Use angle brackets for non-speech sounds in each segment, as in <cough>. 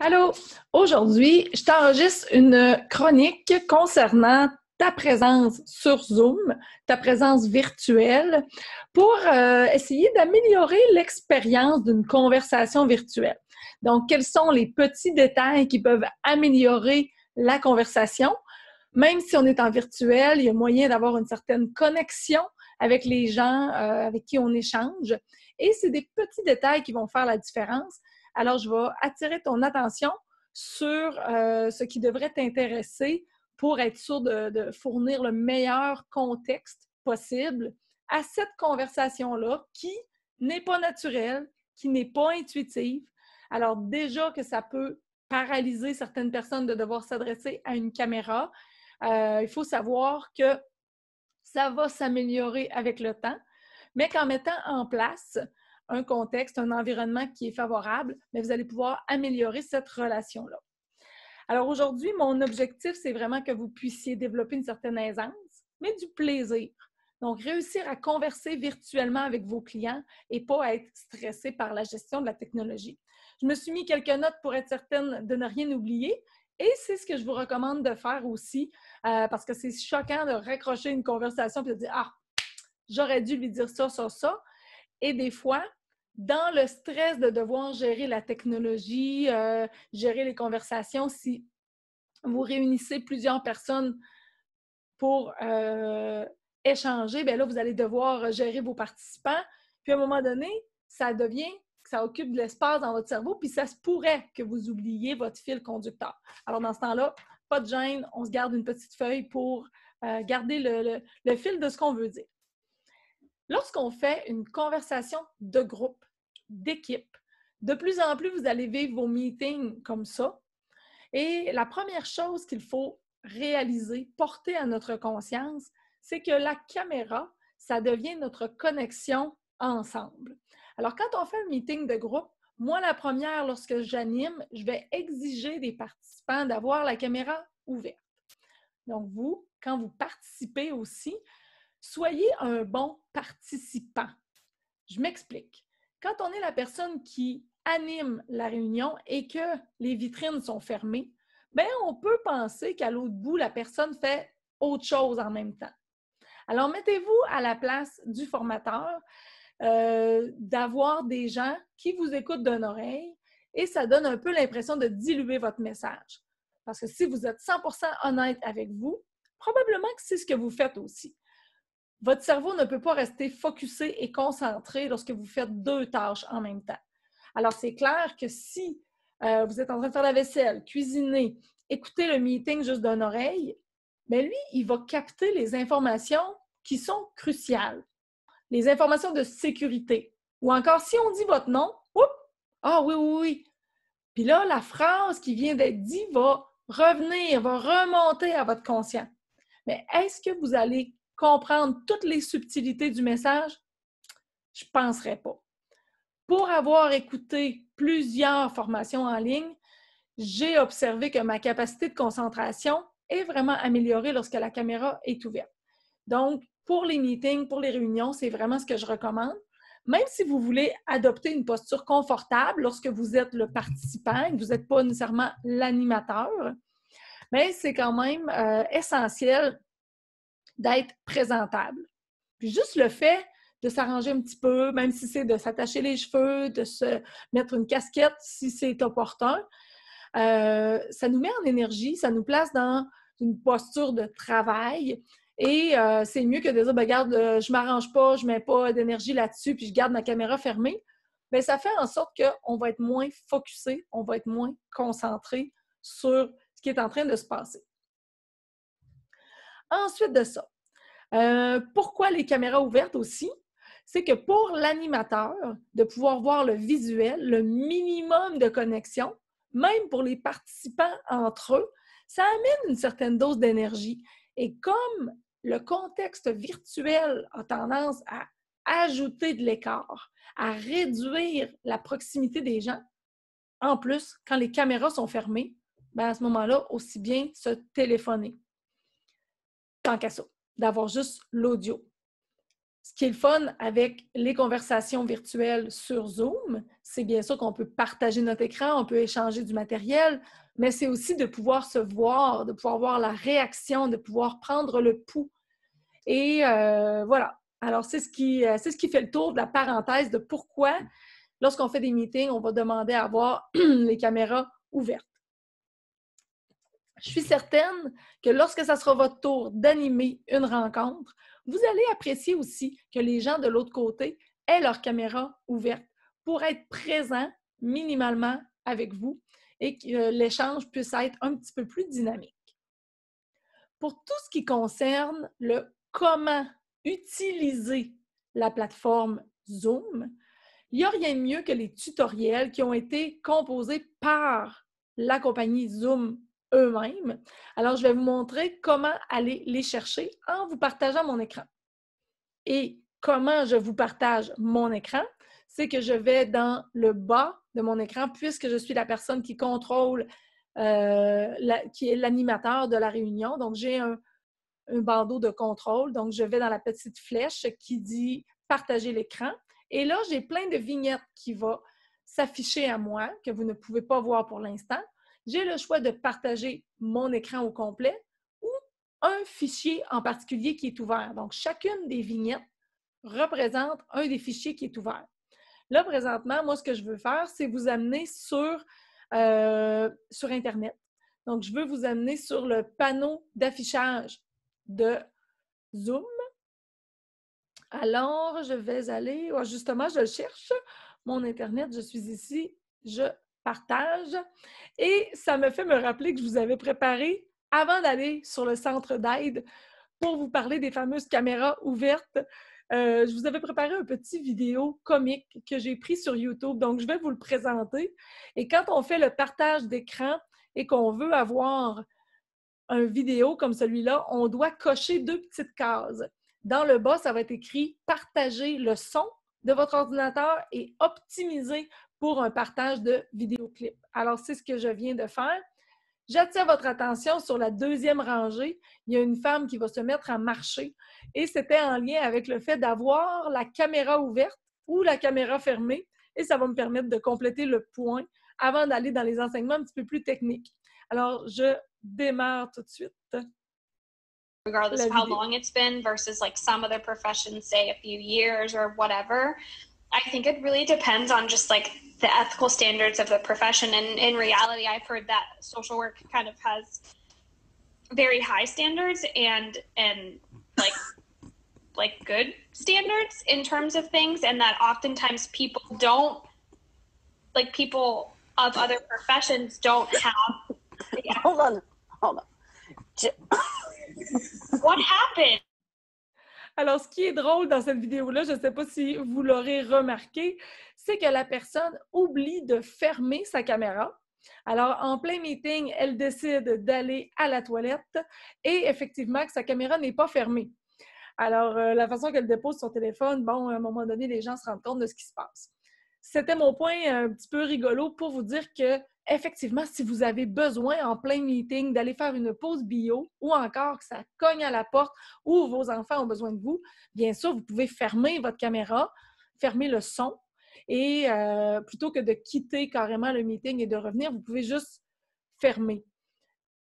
Allô! Aujourd'hui, je t'enregistre une chronique concernant ta présence sur Zoom, ta présence virtuelle, pour euh, essayer d'améliorer l'expérience d'une conversation virtuelle. Donc, quels sont les petits détails qui peuvent améliorer la conversation? Même si on est en virtuel, il y a moyen d'avoir une certaine connexion avec les gens euh, avec qui on échange. Et c'est des petits détails qui vont faire la différence. Alors, je vais attirer ton attention sur euh, ce qui devrait t'intéresser pour être sûr de, fournir le meilleur contexte possible à cette conversation-là qui n'est pas naturelle, qui n'est pas intuitive. Alors déjà que ça peut paralyser certaines personnes de devoir s'adresser à une caméra, euh, il faut savoir que ça va s'améliorer avec le temps, mais qu'en mettant en place un contexte, un environnement qui est favorable, mais vous allez pouvoir améliorer cette relation-là. Alors aujourd'hui, mon objectif, c'est vraiment que vous puissiez développer une certaine aisance, mais du plaisir. Donc, réussir à converser virtuellement avec vos clients et pas être stressé par la gestion de la technologie. Je me suis mis quelques notes pour être certaine de ne rien oublier. Et c'est ce que je vous recommande de faire aussi, euh, parce que c'est choquant de raccrocher une conversation et de dire Ah, j'aurais dû lui dire ça, ça, ça. Et des fois, dans le stress de devoir gérer la technologie, euh, gérer les conversations, si vous réunissez plusieurs personnes pour euh, échanger, bien là, vous allez devoir gérer vos participants. Puis à un moment donné, ça devient ça occupe de l'espace dans votre cerveau, puis ça se pourrait que vous oubliez votre fil conducteur. Alors, dans ce temps-là, pas de gêne, on se garde une petite feuille pour euh, garder le, fil de ce qu'on veut dire. Lorsqu'on fait une conversation de groupe, d'équipe, de plus en plus, vous allez vivre vos meetings comme ça. Et la première chose qu'il faut réaliser, porter à notre conscience, c'est que la caméra, ça devient notre connexion ensemble. Alors, quand on fait un meeting de groupe, moi, la première, lorsque j'anime, je vais exiger des participants d'avoir la caméra ouverte. Donc, vous, quand vous participez aussi, Soyez un bon participant. Je m'explique. Quand on est la personne qui anime la réunion et que les vitrines sont fermées, bien, on peut penser qu'à l'autre bout, la personne fait autre chose en même temps. Alors, mettez-vous à la place du formateur, euh, d'avoir des gens qui vous écoutent d'un oreille et ça donne un peu l'impression de diluer votre message. Parce que si vous êtes 100% honnête avec vous, probablement que c'est ce que vous faites aussi. Votre cerveau ne peut pas rester focusé et concentré lorsque vous faites deux tâches en même temps. Alors, c'est clair que si euh, vous êtes en train de faire la vaisselle, cuisiner, écouter le meeting juste d'une oreille, mais ben lui, il va capter les informations qui sont cruciales, les informations de sécurité. Ou encore, si on dit votre nom, oups, ah oui, oui, oui. Puis là, la phrase qui vient d'être dite va revenir, va remonter à votre conscient. Mais est-ce que vous allez comprendre toutes les subtilités du message, je ne penserais pas. Pour avoir écouté plusieurs formations en ligne, j'ai observé que ma capacité de concentration est vraiment améliorée lorsque la caméra est ouverte. Donc, pour les meetings, pour les réunions, c'est vraiment ce que je recommande. Même si vous voulez adopter une posture confortable lorsque vous êtes le participant, que vous n'êtes pas nécessairement l'animateur, mais c'est quand même euh, essentiel d'être présentable. Puis juste le fait de s'arranger un petit peu, même si c'est de s'attacher les cheveux, de se mettre une casquette si c'est opportun, euh, ça nous met en énergie, ça nous place dans une posture de travail. Et euh, c'est mieux que de dire, regarde, ben, garde, euh, je m'arrange pas, je mets pas d'énergie là-dessus, puis je garde ma caméra fermée. mais ben, ça fait en sorte qu'on va être moins focusé, on va être moins concentré sur ce qui est en train de se passer. Ensuite de ça, euh, pourquoi les caméras ouvertes aussi? C'est que pour l'animateur, de pouvoir voir le visuel, le minimum de connexion, même pour les participants entre eux, ça amène une certaine dose d'énergie. Et comme le contexte virtuel a tendance à ajouter de l'écart, à réduire la proximité des gens, en plus, quand les caméras sont fermées, ben, à ce moment-là, aussi bien se téléphoner tant qu'à ça, d'avoir juste l'audio. Ce qui est le fun avec les conversations virtuelles sur Zoom, c'est bien sûr qu'on peut partager notre écran, on peut échanger du matériel, mais c'est aussi de pouvoir se voir, de pouvoir voir la réaction, de pouvoir prendre le pouls. Et euh, voilà. Alors, c'est ce, qui, euh, ce qui fait le tour de la parenthèse de pourquoi, lorsqu'on fait des meetings, on va demander à avoir <clears throat> les caméras ouvertes. Je suis certaine que lorsque ça sera votre tour d'animer une rencontre, vous allez apprécier aussi que les gens de l'autre côté aient leur caméra ouverte pour être présents minimalement avec vous et que euh, l'échange puisse être un petit peu plus dynamique. Pour tout ce qui concerne le comment utiliser la plateforme Zoom, il n'y a rien de mieux que les tutoriels qui ont été composés par la compagnie Zoom eux-mêmes. Alors, je vais vous montrer comment aller les chercher en vous partageant mon écran. Et comment je vous partage mon écran? C'est que je vais dans le bas de mon écran, puisque je suis la personne qui contrôle, euh, qui est l'animateur de la réunion. Donc, j'ai un, un bandeau de contrôle. Donc, je vais dans la petite flèche qui dit partager l'écran. Et là, j'ai plein de vignettes qui vont s'afficher à moi, que vous ne pouvez pas voir pour l'instant j'ai le choix de partager mon écran au complet ou un fichier en particulier qui est ouvert. Donc, chacune des vignettes représente un des fichiers qui est ouvert. Là, présentement, moi, ce que je veux faire, c'est vous amener sur, euh, sur Internet. Donc, je veux vous amener sur le panneau d'affichage de Zoom. Alors, je vais aller, oh, justement, je cherche, mon Internet, je suis ici, je partage. Et ça me fait me rappeler que je vous avais préparé, avant d'aller sur le centre d'aide, pour vous parler des fameuses caméras ouvertes. Euh, je vous avais préparé un petit vidéo comique que j'ai pris sur YouTube, donc je vais vous le présenter. Et quand on fait le partage d'écran et qu'on veut avoir un vidéo comme celui-là, on doit cocher deux petites cases. Dans le bas, ça va être écrit partager le son de votre ordinateur et optimiser pour un partage de vidéoclip. Alors, c'est ce que je viens de faire. J'attire votre attention sur la deuxième rangée. Il y a une femme qui va se mettre à marcher et c'était en lien avec le fait d'avoir la caméra ouverte ou la caméra fermée et ça va me permettre de compléter le point avant d'aller dans les enseignements un petit peu plus techniques. Alors, je démarre tout de suite. regardless of how long it's been versus like some other professions say a few years or whatever I think it really depends on just like the ethical standards of the profession. And in reality, I've heard that social work kind of has very high standards and and like like good standards in terms of things and that oftentimes people don't like people of other professions don't have <laughs> hold on hold on what happened Alors, ce qui est drôle dans cette vidéo-là, je ne sais pas si vous l'aurez remarqué, c'est que la personne oublie de fermer sa caméra. Alors, en plein meeting, elle décide d'aller à la toilette et effectivement sa caméra n'est pas fermée. Alors, euh, la façon qu'elle dépose son téléphone, bon, à un moment donné, les gens se rendent compte de ce qui se passe. C'était mon point euh, un petit peu rigolo pour vous dire que effectivement, si vous avez besoin en plein meeting d'aller faire une pause bio ou encore que ça cogne à la porte ou vos enfants ont besoin de vous, bien sûr, vous pouvez fermer votre caméra, fermer le son et euh, plutôt que de quitter carrément le meeting et de revenir, vous pouvez juste fermer.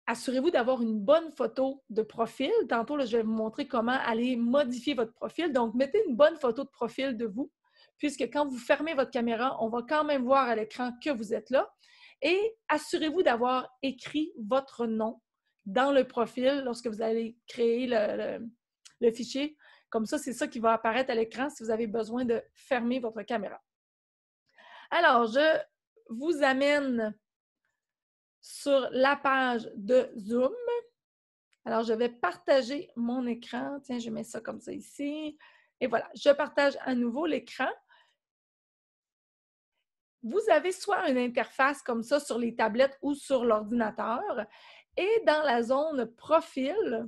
Assurez-vous d'avoir une bonne photo de profil. Tantôt, je vais vous montrer comment aller modifier votre profil. Donc, mettez une bonne photo de profil de vous, puisque quand vous fermez votre caméra, on va quand même voir à l'écran que vous êtes là. Et assurez-vous d'avoir écrit votre nom dans le profil lorsque vous allez créer le, fichier. Comme ça, c'est ça qui va apparaître à l'écran si vous avez besoin de fermer votre caméra. Alors, je vous amène sur la page de Zoom. Alors, je vais partager mon écran. Tiens, je mets ça comme ça ici. Et voilà, je partage à nouveau l'écran vous avez soit une interface comme ça sur les tablettes ou sur l'ordinateur, et dans la zone profil,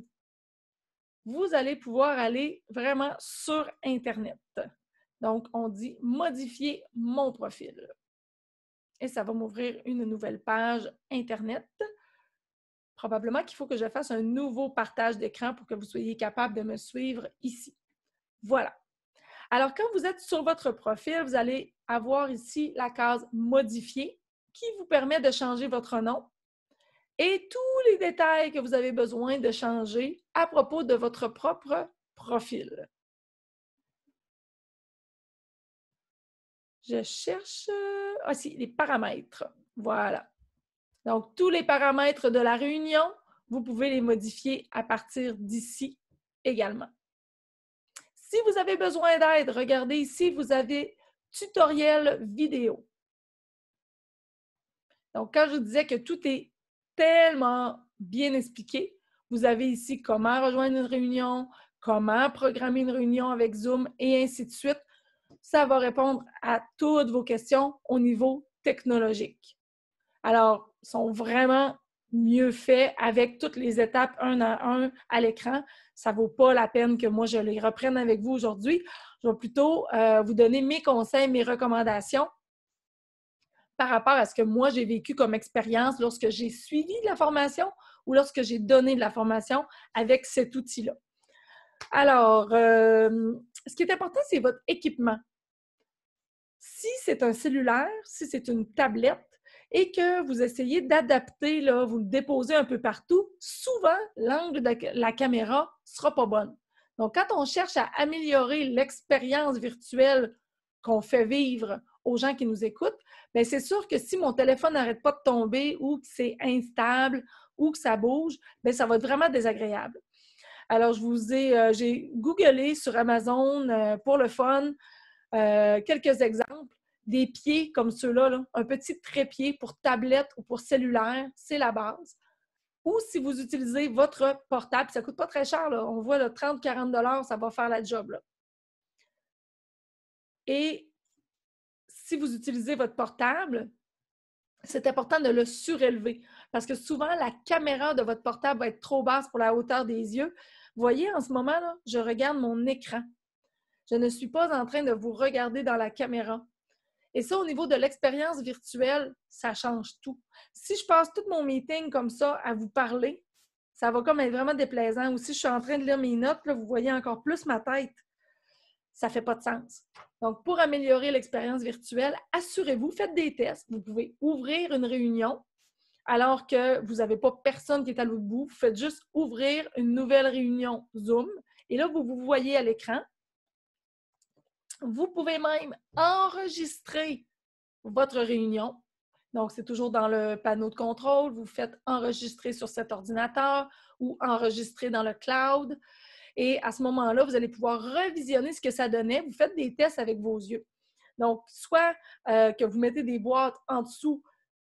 vous allez pouvoir aller vraiment sur Internet. Donc, on dit modifier mon profil. Et ça va m'ouvrir une nouvelle page Internet. Probablement qu'il faut que je fasse un nouveau partage d'écran pour que vous soyez capable de me suivre ici. Voilà. Alors, quand vous êtes sur votre profil, vous allez avoir ici la case Modifier qui vous permet de changer votre nom et tous les détails que vous avez besoin de changer à propos de votre propre profil. Je cherche ah, les paramètres. Voilà. Donc, tous les paramètres de la réunion, vous pouvez les modifier à partir d'ici également. Si vous avez besoin d'aide, regardez ici, vous avez tutoriel vidéo. Donc, quand je disais que tout est tellement bien expliqué, vous avez ici comment rejoindre une réunion, comment programmer une réunion avec Zoom et ainsi de suite. Ça va répondre à toutes vos questions au niveau technologique. Alors, sont vraiment mieux faits avec toutes les étapes un à un à l'écran ça ne vaut pas la peine que moi je les reprenne avec vous aujourd'hui. Je vais plutôt euh, vous donner mes conseils, mes recommandations par rapport à ce que moi j'ai vécu comme expérience lorsque j'ai suivi de la formation ou lorsque j'ai donné de la formation avec cet outil-là. Alors, euh, ce qui est important, c'est votre équipement. Si c'est un cellulaire, si c'est une tablette, et que vous essayez d'adapter, vous le déposez un peu partout, souvent, l'angle de la caméra ne sera pas bonne. Donc, quand on cherche à améliorer l'expérience virtuelle qu'on fait vivre aux gens qui nous écoutent, ben, c'est sûr que si mon téléphone n'arrête pas de tomber ou que c'est instable ou que ça bouge, ben, ça va être vraiment désagréable. Alors, je vous ai, euh, j'ai googlé sur Amazon euh, pour le fun euh, quelques exemples des pieds comme ceux-là, un petit trépied pour tablette ou pour cellulaire, c'est la base. Ou si vous utilisez votre portable, ça ne coûte pas très cher, on voit 30-40 ça va faire la job. Et si vous utilisez votre portable, c'est important de le surélever parce que souvent la caméra de votre portable va être trop basse pour la hauteur des yeux. Vous voyez, en ce moment, je regarde mon écran. Je ne suis pas en train de vous regarder dans la caméra. Et ça, au niveau de l'expérience virtuelle, ça change tout. Si je passe tout mon meeting comme ça à vous parler, ça va comme être vraiment déplaisant. Ou si je suis en train de lire mes notes, là, vous voyez encore plus ma tête. Ça ne fait pas de sens. Donc, pour améliorer l'expérience virtuelle, assurez-vous, faites des tests. Vous pouvez ouvrir une réunion alors que vous n'avez pas personne qui est à l'autre bout. Vous faites juste ouvrir une nouvelle réunion Zoom. Et là, vous vous voyez à l'écran. Vous pouvez même enregistrer votre réunion. Donc, c'est toujours dans le panneau de contrôle. Vous faites enregistrer sur cet ordinateur ou enregistrer dans le cloud. Et à ce moment-là, vous allez pouvoir revisionner ce que ça donnait. Vous faites des tests avec vos yeux. Donc, soit euh, que vous mettez des boîtes en dessous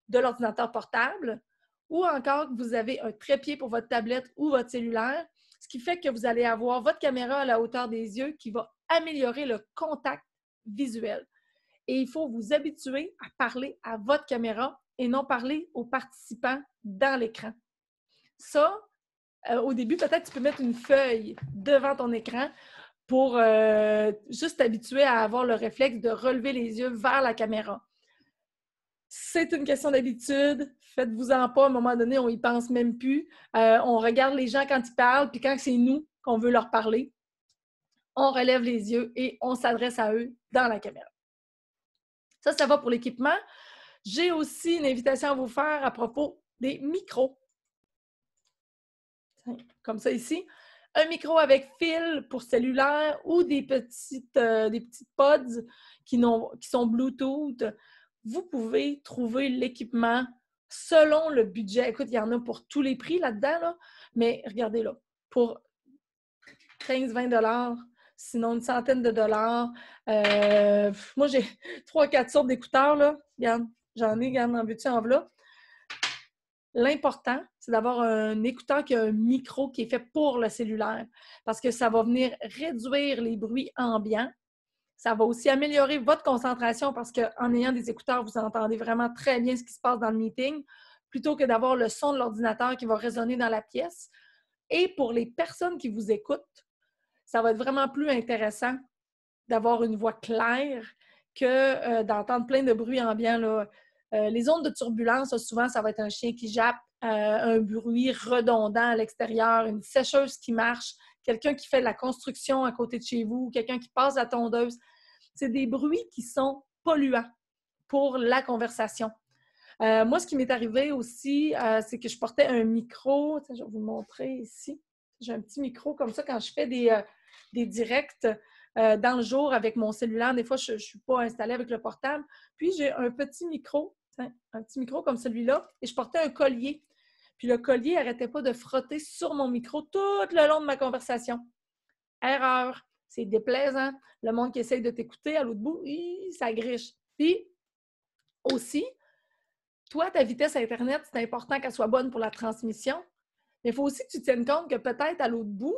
de l'ordinateur portable, ou encore que vous avez un trépied pour votre tablette ou votre cellulaire, ce qui fait que vous allez avoir votre caméra à la hauteur des yeux qui va améliorer le contact visuel. Et il faut vous habituer à parler à votre caméra et non parler aux participants dans l'écran. Ça, euh, au début, peut-être tu peux mettre une feuille devant ton écran pour euh, juste t'habituer à avoir le réflexe de relever les yeux vers la caméra. C'est une question d'habitude. Faites-vous-en pas. À un moment donné, on y pense même plus. Euh, on regarde les gens quand ils parlent, puis quand c'est nous qu'on veut leur parler, on relève les yeux et on s'adresse à eux dans la caméra. Ça, ça va pour l'équipement. J'ai aussi une invitation à vous faire à propos des micros. Comme ça ici. Un micro avec fil pour cellulaire ou des petites, euh, des petites pods qui, qui sont Bluetooth. Vous pouvez trouver l'équipement selon le budget. Écoute, il y en a pour tous les prix là-dedans, mais regardez là, pour 15-20 sinon une centaine de dollars. Euh, moi, j'ai <laughs> trois, quatre sortes d'écouteurs, là. j'en ai, regarde, en veux-tu, en voilà. L'important, c'est d'avoir un écouteur qui a un micro qui est fait pour le cellulaire, parce que ça va venir réduire les bruits ambiants. Ça va aussi améliorer votre concentration parce qu'en ayant des écouteurs, vous entendez vraiment très bien ce qui se passe dans le meeting, plutôt que d'avoir le son de l'ordinateur qui va résonner dans la pièce. Et pour les personnes qui vous écoutent, ça va être vraiment plus intéressant d'avoir une voix claire que euh, d'entendre plein de bruits ambiants. Là. Euh, les ondes de turbulence, souvent, ça va être un chien qui jappe, euh, un bruit redondant à l'extérieur, une sécheuse qui marche, quelqu'un qui fait de la construction à côté de chez vous, quelqu'un qui passe la tondeuse. C'est des bruits qui sont polluants pour la conversation. moi, ce qui m'est arrivé aussi, c'est que je portais un micro. je vais vous le montrer ici. J'ai un petit micro comme ça quand je fais des, euh, directs euh, dans le jour avec mon cellulaire. Des fois, je ne suis pas installée avec le portable. Puis j'ai un petit micro, un petit micro comme celui-là, et je portais un collier. Puis le collier n'arrêtait pas de frotter sur mon micro tout le long de ma conversation. Erreur, c'est déplaisant. Le monde qui essaye de t'écouter à l'autre bout, ça griche. Puis aussi, toi, ta vitesse Internet, c'est important qu'elle soit bonne pour la transmission, mais il faut aussi que tu tiennes compte que peut-être à l'autre bout,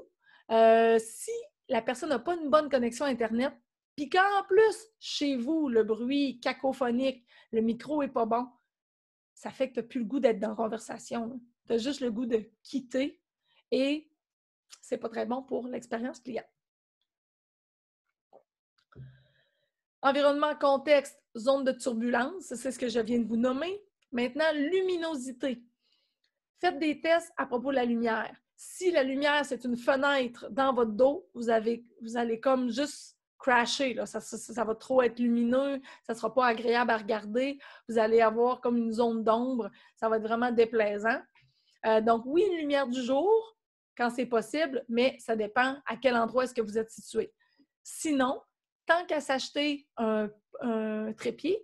euh, si la personne n'a pas une bonne connexion Internet, puis qu'en plus, chez vous, le bruit cacophonique, le micro n'est pas bon, ça fait que tu n'as plus le goût d'être dans la conversation. Tu as juste le goût de quitter et ce n'est pas très bon pour l'expérience client. Environnement, contexte, zone de turbulence, c'est ce que je viens de vous nommer. Maintenant, luminosité. Faites des tests à propos de la lumière. Si la lumière, c'est une fenêtre dans votre dos, vous, avez, vous allez comme juste crasher. Là. Ça, va trop être lumineux, ça ne sera pas agréable à regarder. Vous allez avoir comme une zone d'ombre. Ça va être vraiment déplaisant. Euh, donc, oui, une lumière du jour, quand c'est possible, mais ça dépend à quel endroit est-ce que vous êtes situé. Sinon, tant qu'à s'acheter un, trépied,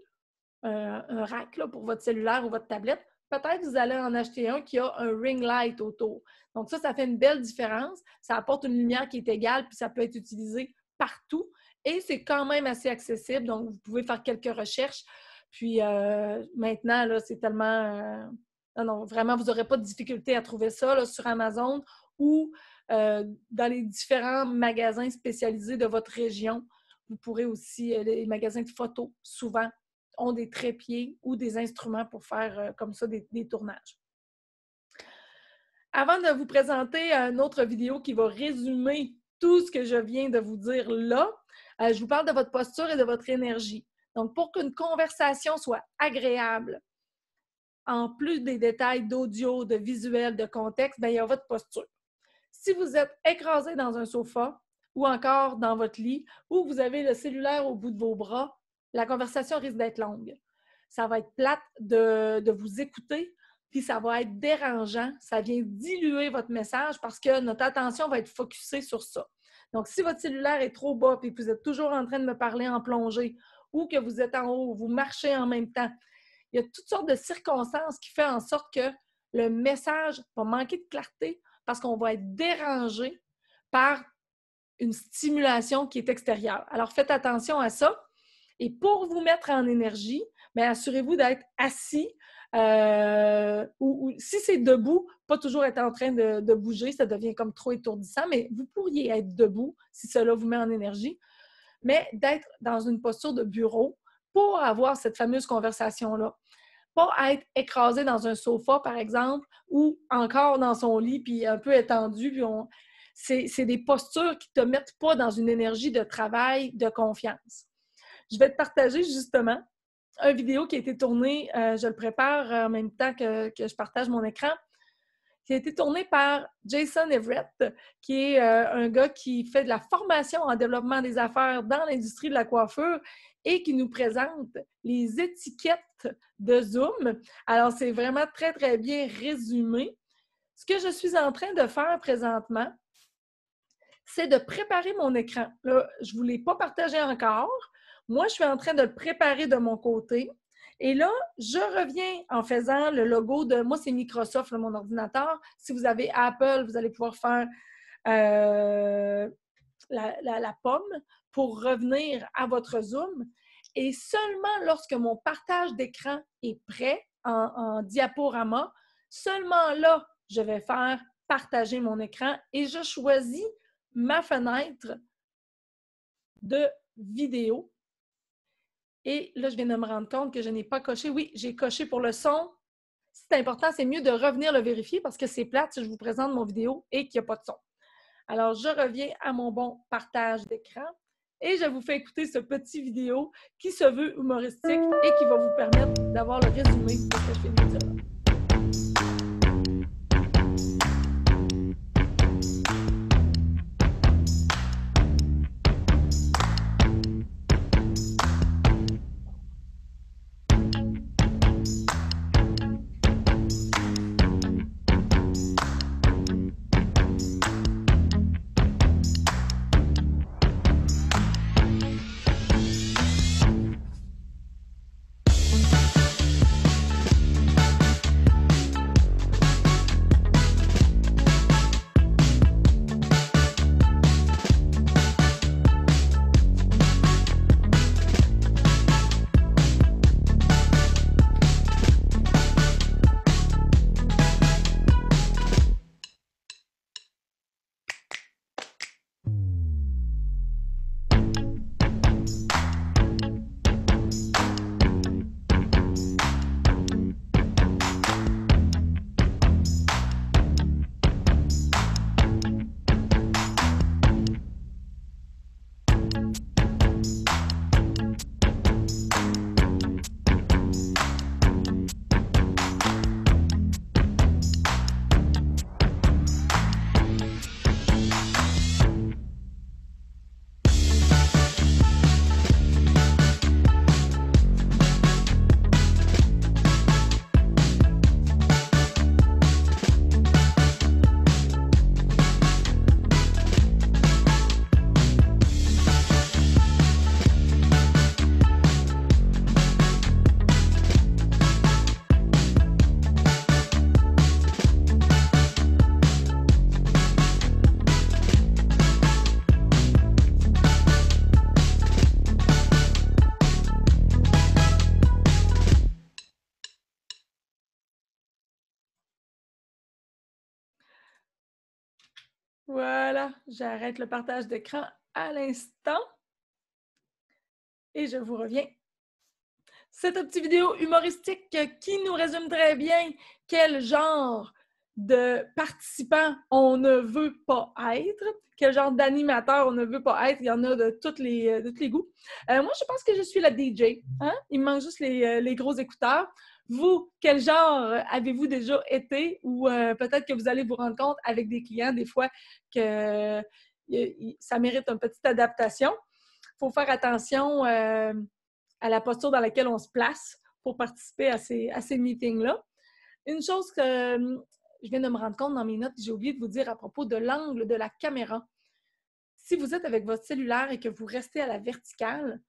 euh, un, rack pour votre cellulaire ou votre tablette, peut-être vous allez en acheter un qui a un ring light autour. Donc ça, ça fait une belle différence. Ça apporte une lumière qui est égale, puis ça peut être utilisé partout. Et c'est quand même assez accessible, donc vous pouvez faire quelques recherches. Puis euh, maintenant, là, c'est tellement... Euh, non, non, vraiment, vous n'aurez pas de difficulté à trouver ça sur Amazon ou euh, dans les différents magasins spécialisés de votre région. Vous pourrez aussi, les magasins de photos, souvent, ont des trépieds ou des instruments pour faire euh, comme ça des, tournages. Avant de vous présenter euh, une autre vidéo qui va résumer tout ce que je viens de vous dire là, euh, je vous parle de votre posture et de votre énergie. Donc, pour qu'une conversation soit agréable, en plus des détails d'audio, de visuel, de contexte, bien, il y a votre posture. Si vous êtes écrasé dans un sofa ou encore dans votre lit ou vous avez le cellulaire au bout de vos bras, la conversation risque d'être longue. Ça va être plate de, vous écouter, puis ça va être dérangeant. Ça vient diluer votre message parce que notre attention va être focusée sur ça. Donc, si votre cellulaire est trop bas, puis que vous êtes toujours en train de me parler en plongée, ou que vous êtes en haut, vous marchez en même temps, il y a toutes sortes de circonstances qui font en sorte que le message va manquer de clarté parce qu'on va être dérangé par une stimulation qui est extérieure. Alors, faites attention à ça. Et pour vous mettre en énergie, ben, assurez-vous d'être assis euh, ou, si c'est debout, pas toujours être en train de, bouger, ça devient comme trop étourdissant, mais vous pourriez être debout si cela vous met en énergie, mais d'être dans une posture de bureau pour avoir cette fameuse conversation-là. Pas être écrasé dans un sofa, par exemple, ou encore dans son lit, puis un peu étendu, puis C'est des postures qui ne te mettent pas dans une énergie de travail, de confiance. Je vais te partager justement une vidéo qui a été tournée, euh, je le prépare en même temps que, je partage mon écran, qui a été tournée par Jason Everett, qui est euh, un gars qui fait de la formation en développement des affaires dans l'industrie de la coiffure et qui nous présente les étiquettes de Zoom. Alors, c'est vraiment très, très bien résumé. Ce que je suis en train de faire présentement, c'est de préparer mon écran. je ne vous l'ai pas partagé encore, moi, je suis en train de le préparer de mon côté. Et là, je reviens en faisant le logo de moi, c'est Microsoft, mon ordinateur. Si vous avez Apple, vous allez pouvoir faire euh, la, pomme pour revenir à votre Zoom. Et seulement lorsque mon partage d'écran est prêt en, diaporama, seulement là, je vais faire partager mon écran et je choisis ma fenêtre de vidéo et là, je viens de me rendre compte que je n'ai pas coché. Oui, j'ai coché pour le son. C'est important, c'est mieux de revenir le vérifier parce que c'est plate si je vous présente mon vidéo et qu'il n'y a pas de son. Alors, je reviens à mon bon partage d'écran et je vous fais écouter ce petit vidéo qui se veut humoristique et qui va vous permettre d'avoir le résumé de ce que je fais Voilà, j'arrête le partage d'écran à l'instant et je vous reviens. Cette petite vidéo humoristique qui nous résume très bien quel genre de participant on ne veut pas être, quel genre d'animateur on ne veut pas être. Il y en a de, tous les goûts. Euh, moi, je pense que je suis la DJ. Hein? Il me manque juste les, euh, les gros écouteurs. Vous, quel genre euh, avez-vous déjà été? Ou euh, peut-être que vous allez vous rendre compte avec des clients des fois que ça mérite une petite adaptation. Il faut faire attention euh, à la posture dans laquelle on se place pour participer à ces, meetings-là. Une chose que je viens de me rendre compte dans mes notes, j'ai oublié de vous dire à propos de l'angle de la caméra. Si vous êtes avec votre cellulaire et que vous restez à la verticale,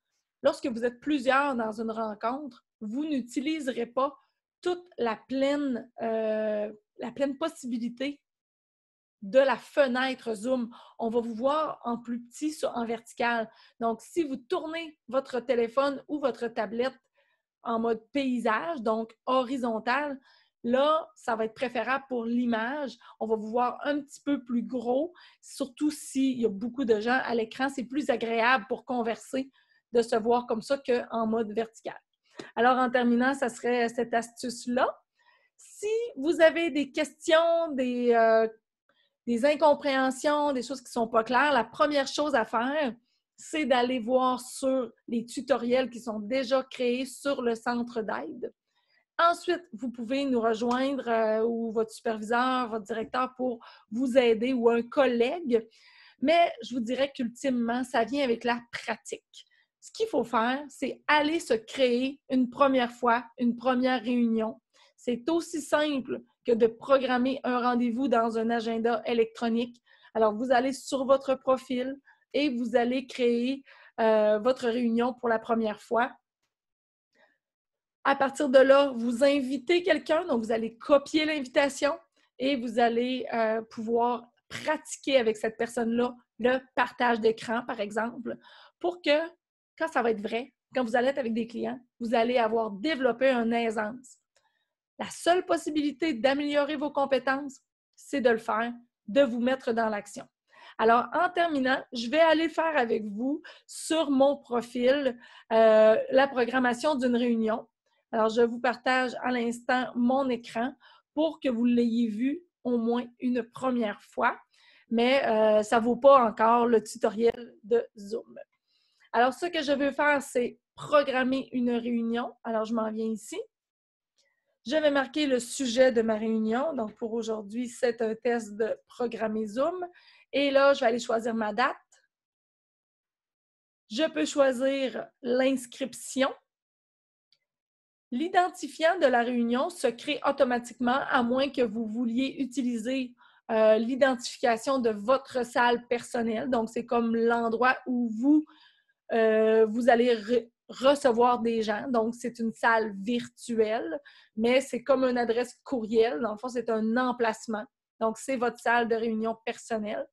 lorsque vous êtes plusieurs dans une rencontre, vous n'utiliserez pas toute la pleine, euh, la pleine possibilité de la fenêtre Zoom. On va vous voir en plus petit sur, en vertical. Donc, si vous tournez votre téléphone ou votre tablette en mode paysage, donc horizontal, là, ça va être préférable pour l'image. On va vous voir un petit peu plus gros, surtout s'il y a beaucoup de gens à l'écran. C'est plus agréable pour converser de se voir comme ça qu'en mode vertical. Alors, en terminant, ça serait cette astuce-là. Si vous avez des questions, des, euh, incompréhensions, des choses qui ne sont pas claires, la première chose à faire, c'est d'aller voir sur les tutoriels qui sont déjà créés sur le centre d'aide. Ensuite, vous pouvez nous rejoindre euh, ou votre superviseur, votre directeur pour vous aider ou un collègue. Mais je vous dirais qu'ultimement, ça vient avec la pratique ce qu'il faut faire, c'est aller se créer une première fois, une première réunion. C'est aussi simple que de programmer un rendez-vous dans un agenda électronique. Alors, vous allez sur votre profil et vous allez créer euh, votre réunion pour la première fois. À partir de là, vous invitez quelqu'un, donc vous allez copier l'invitation et vous allez euh, pouvoir pratiquer avec cette personne-là le partage d'écran, par exemple, pour que quand ça va être vrai, quand vous allez être avec des clients, vous allez avoir développé un aisance. La seule possibilité d'améliorer vos compétences, c'est de le faire, de vous mettre dans l'action. Alors, en terminant, je vais aller faire avec vous sur mon profil euh, la programmation d'une réunion. Alors, je vous partage à l'instant mon écran pour que vous l'ayez vu au moins une première fois, mais euh, ça ne vaut pas encore le tutoriel de Zoom. Alors, ce que je veux faire, c'est programmer une réunion. Alors, je m'en viens ici. Je vais marquer le sujet de ma réunion. Donc, pour aujourd'hui, c'est un test de programmer Zoom. Et là, je vais aller choisir ma date. Je peux choisir l'inscription. L'identifiant de la réunion se crée automatiquement à moins que vous vouliez utiliser euh, l'identification de votre salle personnelle. Donc, c'est comme l'endroit où vous euh, vous allez recevoir des gens. Donc, c'est une salle virtuelle, mais c'est comme une adresse courriel. Dans le fond, c'est un emplacement. Donc, c'est votre salle de réunion personnelle.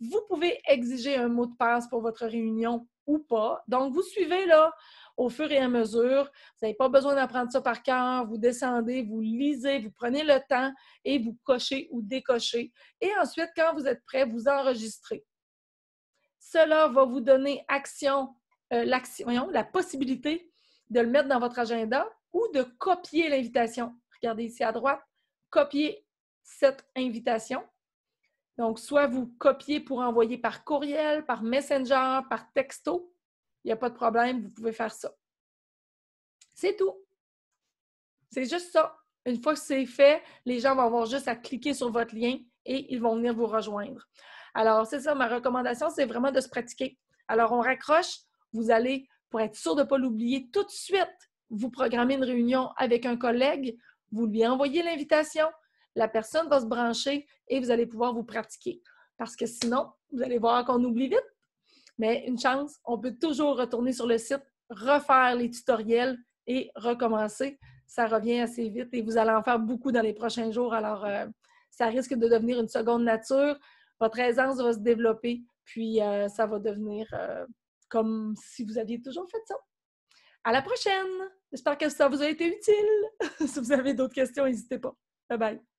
Vous pouvez exiger un mot de passe pour votre réunion ou pas. Donc, vous suivez là au fur et à mesure. Vous n'avez pas besoin d'apprendre ça par cœur. Vous descendez, vous lisez, vous prenez le temps et vous cochez ou décochez. Et ensuite, quand vous êtes prêt, vous enregistrez. Cela va vous donner action, euh, l'action, la possibilité de le mettre dans votre agenda ou de copier l'invitation. Regardez ici à droite, copier cette invitation. Donc, soit vous copiez pour envoyer par courriel, par messenger, par texto. Il n'y a pas de problème, vous pouvez faire ça. C'est tout. C'est juste ça. Une fois que c'est fait, les gens vont avoir juste à cliquer sur votre lien et ils vont venir vous rejoindre. Alors, c'est ça, ma recommandation, c'est vraiment de se pratiquer. Alors, on raccroche, vous allez, pour être sûr de ne pas l'oublier, tout de suite, vous programmez une réunion avec un collègue, vous lui envoyez l'invitation, la personne va se brancher et vous allez pouvoir vous pratiquer. Parce que sinon, vous allez voir qu'on oublie vite. Mais une chance, on peut toujours retourner sur le site, refaire les tutoriels et recommencer. Ça revient assez vite et vous allez en faire beaucoup dans les prochains jours. Alors, euh, ça risque de devenir une seconde nature votre aisance va se développer, puis euh, ça va devenir euh, comme si vous aviez toujours fait ça. À la prochaine! J'espère que ça vous a été utile. <laughs> si vous avez d'autres questions, n'hésitez pas. Bye bye!